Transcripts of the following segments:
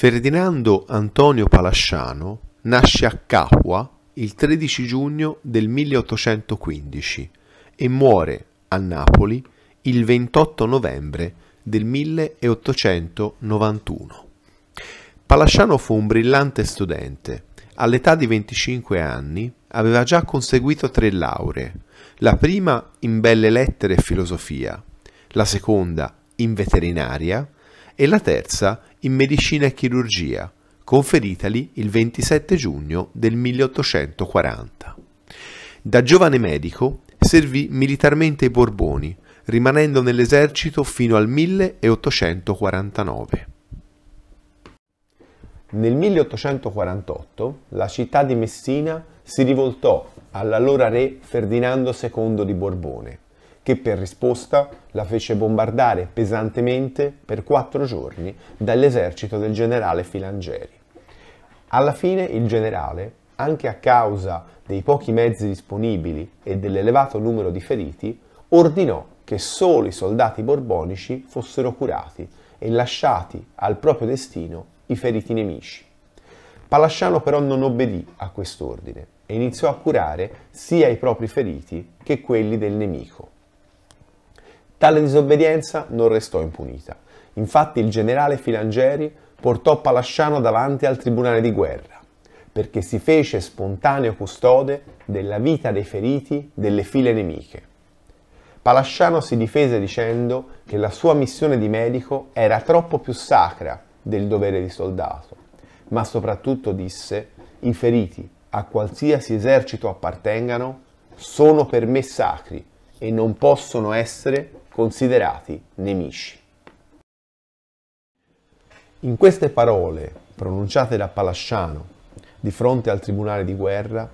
Ferdinando Antonio Palasciano nasce a Capua il 13 giugno del 1815 e muore a Napoli il 28 novembre del 1891. Palasciano fu un brillante studente. All'età di 25 anni aveva già conseguito tre lauree, la prima in belle lettere e filosofia, la seconda in veterinaria e la terza in medicina e chirurgia, conferitali il 27 giugno del 1840. Da giovane medico servì militarmente i Borboni, rimanendo nell'esercito fino al 1849. Nel 1848 la città di Messina si rivoltò all'allora re Ferdinando II di Borbone che per risposta la fece bombardare pesantemente per quattro giorni dall'esercito del generale Filangeri. Alla fine il generale, anche a causa dei pochi mezzi disponibili e dell'elevato numero di feriti, ordinò che solo i soldati borbonici fossero curati e lasciati al proprio destino i feriti nemici. Palasciano però non obbedì a quest'ordine e iniziò a curare sia i propri feriti che quelli del nemico. Tale disobbedienza non restò impunita. Infatti il generale Filangieri portò Palasciano davanti al tribunale di guerra, perché si fece spontaneo custode della vita dei feriti delle file nemiche. Palasciano si difese dicendo che la sua missione di medico era troppo più sacra del dovere di soldato, ma soprattutto disse i feriti, a qualsiasi esercito appartengano, sono per me sacri e non possono essere considerati nemici. In queste parole, pronunciate da Palasciano di fronte al Tribunale di Guerra,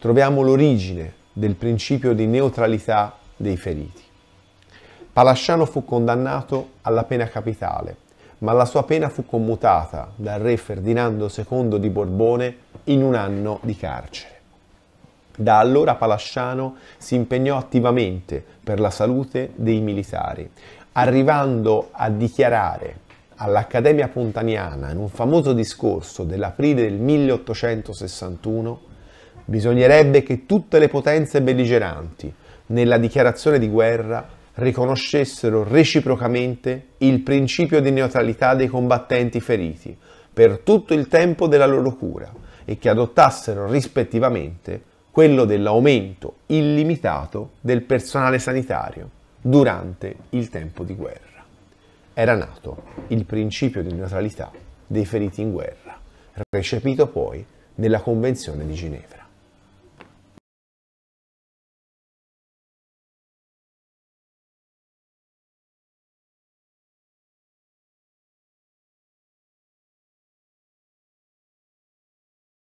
troviamo l'origine del principio di neutralità dei feriti. Palasciano fu condannato alla pena capitale, ma la sua pena fu commutata dal re Ferdinando II di Borbone in un anno di carcere. Da allora Palasciano si impegnò attivamente per la salute dei militari, arrivando a dichiarare all'Accademia Pontaniana in un famoso discorso dell'aprile del 1861 bisognerebbe che tutte le potenze belligeranti nella dichiarazione di guerra riconoscessero reciprocamente il principio di neutralità dei combattenti feriti per tutto il tempo della loro cura e che adottassero rispettivamente quello dell'aumento illimitato del personale sanitario durante il tempo di guerra. Era nato il principio di neutralità dei feriti in guerra, recepito poi nella Convenzione di Ginevra.